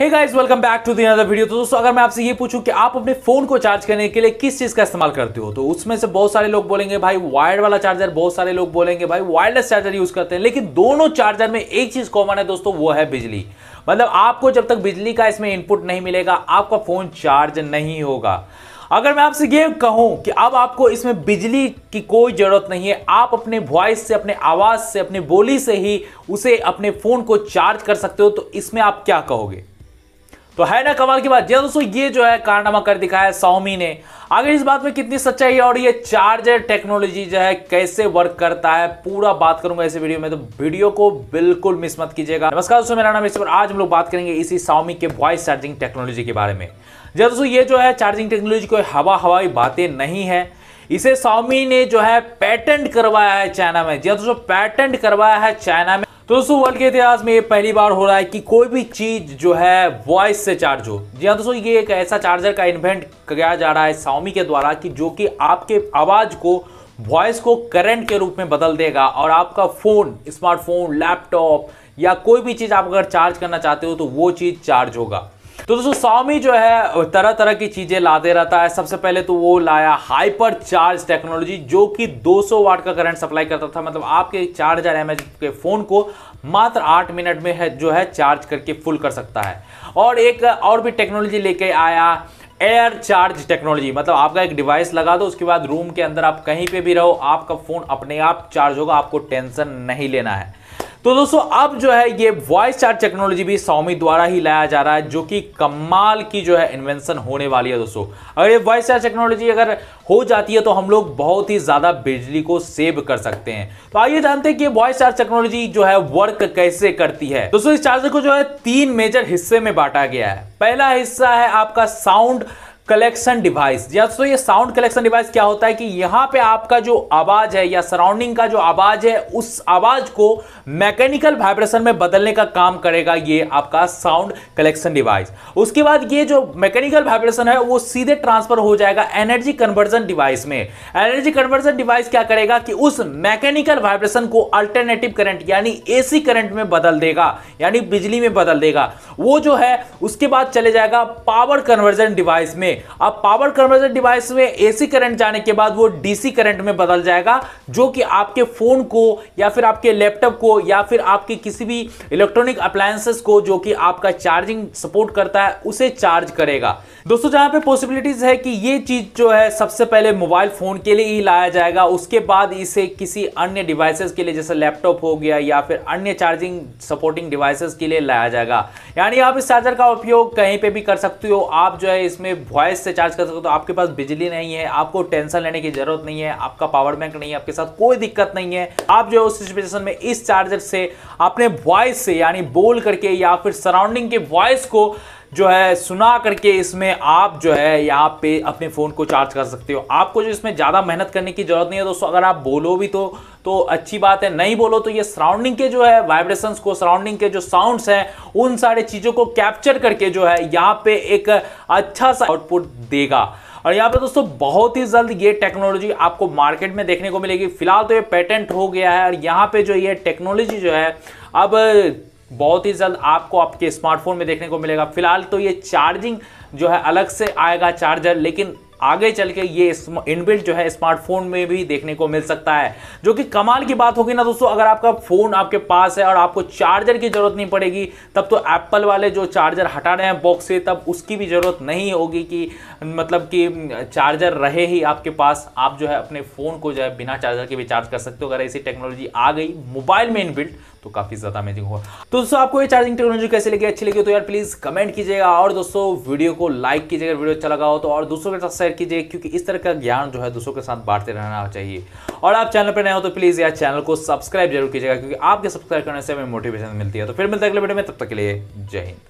hey guys welcome back to दिन video तो दोस्तों अगर मैं आपसे ये पूछूं कि आप अपने फोन को चार्ज करने के लिए किस चीज का इस्तेमाल करते हो तो उसमें से बहुत सारे लोग बोलेंगे भाई वायर्ड वाला चार्जर बहुत सारे लोग बोलेंगे भाई वायरलेस चार्जर यूज करते हैं लेकिन दोनों चार्जर में एक चीज कॉमन है दोस्तों वो है बिजली मतलब आपको जब तक बिजली का इसमें इनपुट नहीं मिलेगा आपका फोन चार्ज नहीं होगा अगर मैं आपसे ये कहूं कि अब आपको इसमें बिजली की कोई ज़रूरत नहीं है आप अपने वॉइस से अपने आवाज़ से अपनी बोली से ही उसे अपने फ़ोन को चार्ज कर सकते हो तो इसमें आप क्या कहोगे तो है ना कमाल की बात जी हाँ दोस्तों ये जो है कारनामा कर दिखाया है सौमी ने आगे इस बात में कितनी सच्चाई है और ये चार्जर टेक्नोलॉजी जो है कैसे वर्क करता है पूरा बात करूंगा ऐसे वीडियो में तो वीडियो को बिल्कुल मिस मत कीजिएगा नमस्कार दोस्तों मेरा नाम इस आज हम लोग बात करेंगे इसी साउमी के वॉइस चार्जिंग टेक्नोलॉजी के बारे में जी हाँ दोस्तों ये जो है चार्जिंग टेक्नोलॉजी कोई हवा हवाई बातें नहीं है इसे सौमी ने जो है पैटेंट करवाया है चाइना में जी हाँ दोस्तों पैटेंट करवाया है चाइना में तो दोस्तों वर्ल्ड के इतिहास में ये पहली बार हो रहा है कि कोई भी चीज़ जो है वॉइस से चार्ज हो जी हाँ दोस्तों ये एक ऐसा चार्जर का इन्वेंट किया जा रहा है स्वामी के द्वारा कि जो कि आपके आवाज़ को वॉइस को करंट के रूप में बदल देगा और आपका फ़ोन स्मार्टफोन लैपटॉप या कोई भी चीज़ आप अगर चार्ज करना चाहते हो तो वो चीज़ चार्ज होगा तो दोस्तों स्वामी जो है तरह तरह की चीजें लाते रहता है सबसे पहले तो वो लाया हाइपर चार्ज टेक्नोलॉजी जो कि 200 वाट का करंट सप्लाई करता था मतलब आपके चार हजार के फोन को मात्र आठ मिनट में है जो है चार्ज करके फुल कर सकता है और एक और भी टेक्नोलॉजी लेके आया एयर चार्ज टेक्नोलॉजी मतलब आपका एक डिवाइस लगा दो उसके बाद रूम के अंदर आप कहीं पे भी रहो आपका फ़ोन अपने आप चार्ज होगा आपको टेंशन नहीं लेना है तो दोस्तों अब जो है ये वॉइस चार्ट टेक्नोलॉजी भी स्वामी द्वारा ही लाया जा रहा है जो कि कमाल की जो है इन्वेंशन होने वाली है दोस्तों अगर ये वॉइस चार्ट टेक्नोलॉजी अगर हो जाती है तो हम लोग बहुत ही ज़्यादा बिजली को सेव कर सकते हैं तो आइए जानते हैं कि वॉइस चार्ज टेक्नोलॉजी जो है वर्क कैसे करती है दोस्तों इस चार्जर को जो है तीन मेजर हिस्से में बांटा गया है पहला हिस्सा है आपका साउंड कलेक्शन डिवाइस या तो ये साउंड कलेक्शन डिवाइस क्या होता है कि यहाँ पे आपका जो आवाज है या सराउंडिंग का जो आवाज है उस आवाज को मैकेनिकल वाइब्रेशन में बदलने का काम करेगा ये आपका साउंड कलेक्शन डिवाइस उसके बाद ये जो मैकेनिकल वाइब्रेशन है वो सीधे ट्रांसफर हो जाएगा एनर्जी कन्वर्जन डिवाइस में एनर्जी कन्वर्जन डिवाइस क्या करेगा कि उस मैकेनिकल वाइब्रेशन को अल्टरनेटिव करंट यानी एसी करंट में बदल देगा यानी बिजली में बदल देगा वो जो है उसके बाद चले जाएगा पावर कन्वर्जन डिवाइस में अब पावर कन्वर्जन डिवाइस में एसी करंट जाने के बाद वो डीसी करंट में बदल जाएगा जो कि आपके फोन को या फिर आपके लैपटॉप को या फिर आपके किसी भी इलेक्ट्रॉनिक अप्लायंसेस को जो कि आपका चार्जिंग सपोर्ट करता है उसे चार्ज करेगा दोस्तों जहां पे पॉसिबिलिटीज है कि ये चीज जो है सबसे पहले मोबाइल फोन के लिए ही लाया जाएगा उसके बाद इसे किसी अन्य डिवाइसेस के लिए जैसे लैपटॉप हो गया या फिर अन्य चार्जिंग सपोर्टिंग डिवाइसेस के लिए लाया जाएगा यानी आप इस चार्जर का उपयोग कहीं पे भी कर सकते हो आप जो है इसमें वॉइस डिवाइस से चार्ज कर हो तो आपके पास बिजली नहीं है आपको टेंशन लेने की जरूरत नहीं है आपका पावर बैंक नहीं है आपके साथ कोई दिक्कत नहीं है आप जो है उस सिचुएशन में इस चार्जर से अपने वॉइस से यानी बोल करके या फिर सराउंडिंग के वॉइस को जो है सुना करके इसमें आप जो है यहाँ पे अपने फ़ोन को चार्ज कर सकते हो आपको जो इसमें ज़्यादा मेहनत करने की ज़रूरत नहीं है दोस्तों अगर आप बोलो भी तो तो अच्छी बात है नहीं बोलो तो ये सराउंडिंग के जो है वाइब्रेशंस को सराउंडिंग के जो साउंड्स हैं उन सारे चीज़ों को कैप्चर करके जो है यहाँ पे एक अच्छा सा आउटपुट देगा और यहाँ पे दोस्तों बहुत ही जल्द ये टेक्नोलॉजी आपको मार्केट में देखने को मिलेगी फिलहाल तो ये पेटेंट हो गया है और यहाँ पे जो ये टेक्नोलॉजी जो है अब बहुत ही जल्द आपको आपके स्मार्टफोन में देखने को मिलेगा फिलहाल तो ये चार्जिंग जो है अलग से आएगा चार्जर लेकिन आगे चल के ये इनबिल्ट जो है स्मार्टफोन में भी देखने को मिल सकता है जो कि कमाल की बात होगी ना दोस्तों अगर आपका फ़ोन आपके पास है और आपको चार्जर की ज़रूरत नहीं पड़ेगी तब तो एप्पल वाले जो चार्जर हटा रहे हैं बॉक्स से तब उसकी भी ज़रूरत नहीं होगी कि मतलब कि चार्जर रहे ही आपके पास आप जो है अपने फ़ोन को जो है बिना चार्जर के भी चार्ज कर सकते हो अगर ऐसी टेक्नोलॉजी आ गई मोबाइल में इनबिल्ट तो काफ़ी ज़्यादा अमेजिंग होगा तो दोस्तों आपको ये चार्जिंग टेक्नोलॉजी कैसे लगी अच्छी लगी तो यार प्लीज़ कमेंट कीजिएगा और दोस्तों वीडियो को लाइक कीजिएगा वीडियो अच्छा लगा हो तो और दूसरों के साथ शेयर कीजिए क्योंकि इस तरह का ज्ञान जो है दूसरों के साथ बांटते रहना चाहिए और आप चैनल पर नए हो तो प्लीज़ यार चैनल को सब्सक्राइब जरूर कीजिएगा क्योंकि आपके सब्सक्राइब करने से हमें मोटिवेशन मिलती है तो फिर मिलता है अगले वीडियो में तब तक के लिए जय हिंद